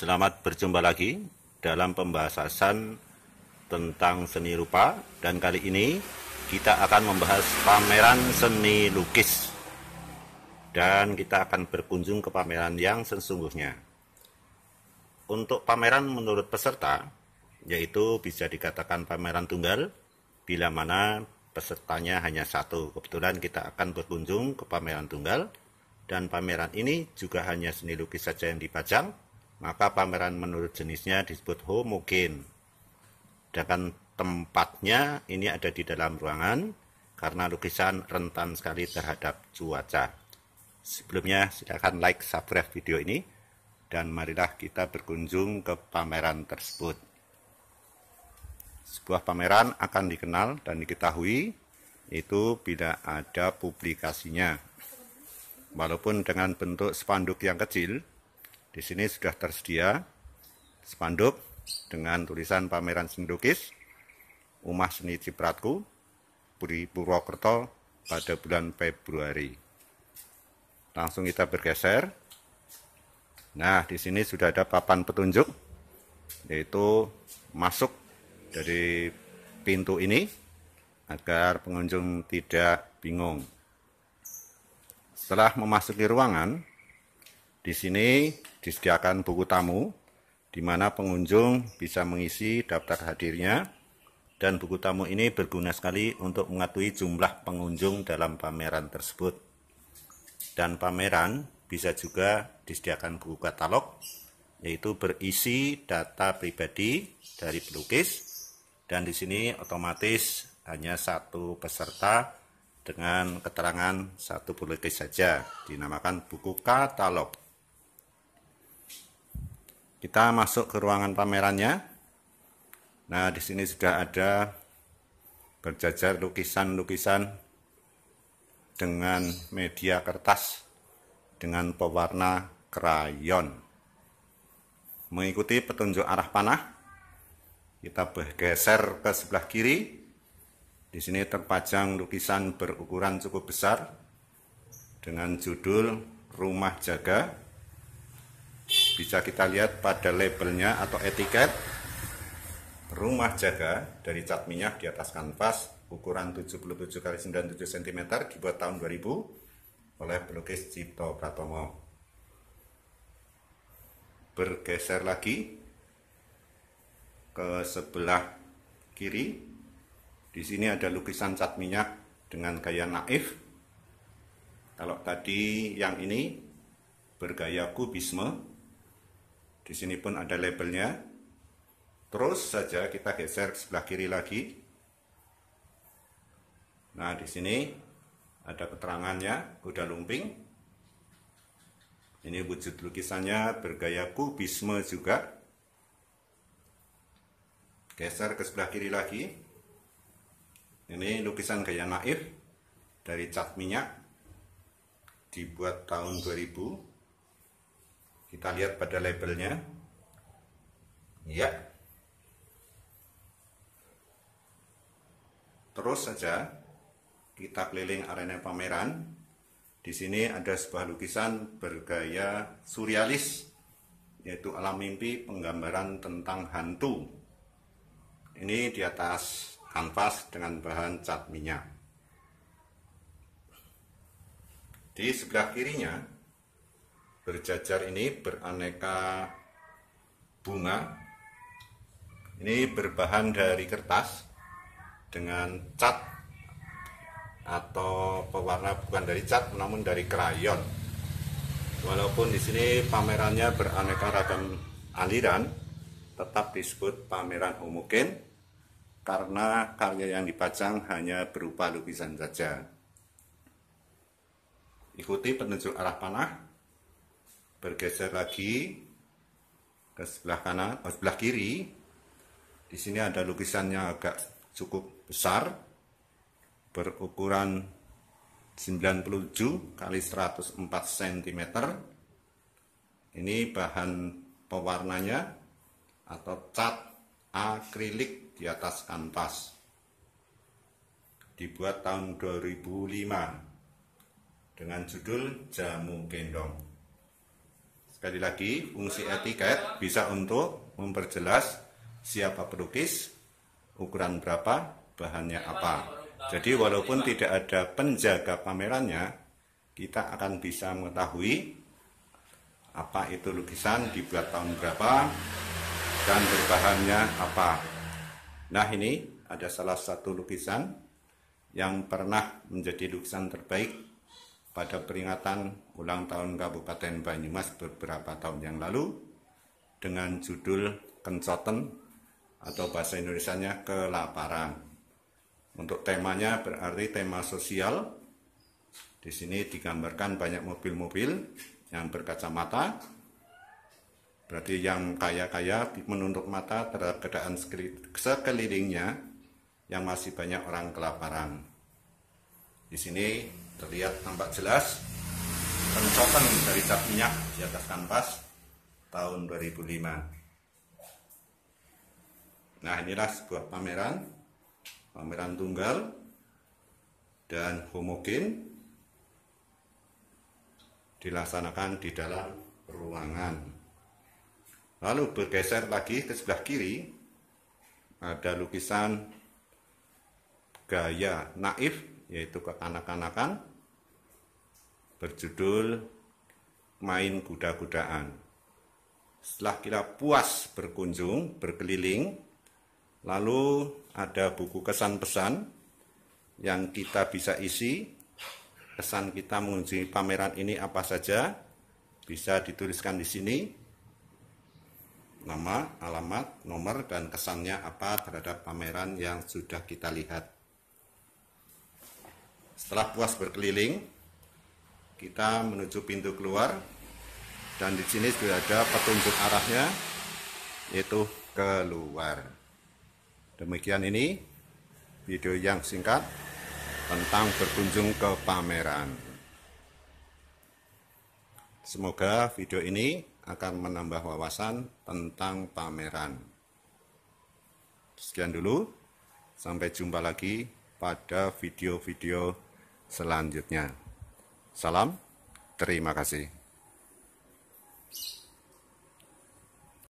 Selamat berjumpa lagi dalam pembahasan tentang seni rupa dan kali ini kita akan membahas pameran seni lukis dan kita akan berkunjung ke pameran yang sesungguhnya. Untuk pameran menurut peserta yaitu bisa dikatakan pameran tunggal bila mana pesertanya hanya satu. Kebetulan kita akan berkunjung ke pameran tunggal dan pameran ini juga hanya seni lukis saja yang dipajang maka pameran menurut jenisnya disebut homogen. Sedangkan tempatnya ini ada di dalam ruangan karena lukisan rentan sekali terhadap cuaca. Sebelumnya silakan like, subscribe video ini dan marilah kita berkunjung ke pameran tersebut. Sebuah pameran akan dikenal dan diketahui itu bila ada publikasinya. Walaupun dengan bentuk spanduk yang kecil, di sini sudah tersedia spanduk dengan tulisan pameran seni lukis Umah Seni Cipratku Puri Purwokerto pada bulan Februari. Langsung kita bergeser. Nah, di sini sudah ada papan petunjuk yaitu masuk dari pintu ini agar pengunjung tidak bingung. Setelah memasuki ruangan, di sini disediakan buku tamu di mana pengunjung bisa mengisi daftar hadirnya dan buku tamu ini berguna sekali untuk mengetahui jumlah pengunjung dalam pameran tersebut. Dan pameran bisa juga disediakan buku katalog, yaitu berisi data pribadi dari pelukis, dan di sini otomatis hanya satu peserta dengan keterangan satu pelukis saja, dinamakan buku katalog. Kita masuk ke ruangan pamerannya. Nah, di sini sudah ada berjajar lukisan-lukisan dengan media kertas dengan pewarna krayon. Mengikuti petunjuk arah panah, kita bergeser ke sebelah kiri. Di sini terpajang lukisan berukuran cukup besar dengan judul Rumah Jaga bisa kita lihat pada labelnya atau etiket rumah jaga dari cat minyak di atas kanvas ukuran 77 kali 97 cm dibuat tahun 2000 oleh pelukis Cipto Pratomo. Bergeser lagi ke sebelah kiri. Di sini ada lukisan cat minyak dengan gaya naif. Kalau tadi yang ini bergaya kubisme, di sini pun ada labelnya. Terus saja kita geser ke sebelah kiri lagi. Nah, di sini ada keterangannya, kuda lumping. Ini wujud lukisannya bergaya kubisme juga. Geser ke sebelah kiri lagi. Ini lukisan gaya naif dari cat minyak dibuat tahun 2000 kita lihat pada labelnya. Ya. Terus saja kita keliling arena pameran. Di sini ada sebuah lukisan bergaya surrealis yaitu alam mimpi penggambaran tentang hantu. Ini di atas kanvas dengan bahan cat minyak. Di sebelah kirinya berjajar ini beraneka bunga. Ini berbahan dari kertas dengan cat atau pewarna bukan dari cat namun dari krayon. Walaupun di sini pamerannya beraneka ragam aliran, tetap disebut pameran homogen karena karya yang dipajang hanya berupa lukisan saja. Ikuti penunjuk arah panah bergeser lagi ke sebelah kanan, oh, sebelah kiri. Di sini ada lukisannya agak cukup besar, berukuran 97 kali 104 cm. Ini bahan pewarnanya atau cat akrilik di atas kanvas. Dibuat tahun 2005 dengan judul Jamu Gendong. Sekali lagi, fungsi etiket bisa untuk memperjelas siapa pelukis, ukuran berapa, bahannya apa. Jadi walaupun tidak ada penjaga pamerannya, kita akan bisa mengetahui apa itu lukisan dibuat tahun berapa dan berbahannya apa. Nah ini ada salah satu lukisan yang pernah menjadi lukisan terbaik pada peringatan ulang tahun Kabupaten Banyumas beberapa tahun yang lalu dengan judul Kencoten atau bahasa Indonesianya kelaparan. Untuk temanya berarti tema sosial. Di sini digambarkan banyak mobil-mobil yang berkacamata. Berarti yang kaya-kaya menunduk mata terhadap keadaan sekelilingnya yang masih banyak orang kelaparan. Di sini terlihat tampak jelas pencokan dari cat minyak di atas kanvas tahun 2005 nah inilah sebuah pameran pameran tunggal dan homogen dilaksanakan di dalam ruangan lalu bergeser lagi ke sebelah kiri ada lukisan gaya naif yaitu kekanak-kanakan berjudul Main Kuda-Kudaan. Setelah kita puas berkunjung, berkeliling, lalu ada buku kesan pesan yang kita bisa isi. Kesan kita mengunjungi pameran ini apa saja bisa dituliskan di sini. Nama, alamat, nomor, dan kesannya apa terhadap pameran yang sudah kita lihat. Setelah puas berkeliling, kita menuju pintu keluar dan di sini sudah ada petunjuk arahnya yaitu keluar. Demikian ini video yang singkat tentang berkunjung ke pameran. Semoga video ini akan menambah wawasan tentang pameran. Sekian dulu, sampai jumpa lagi pada video-video selanjutnya. Salam, terima kasih.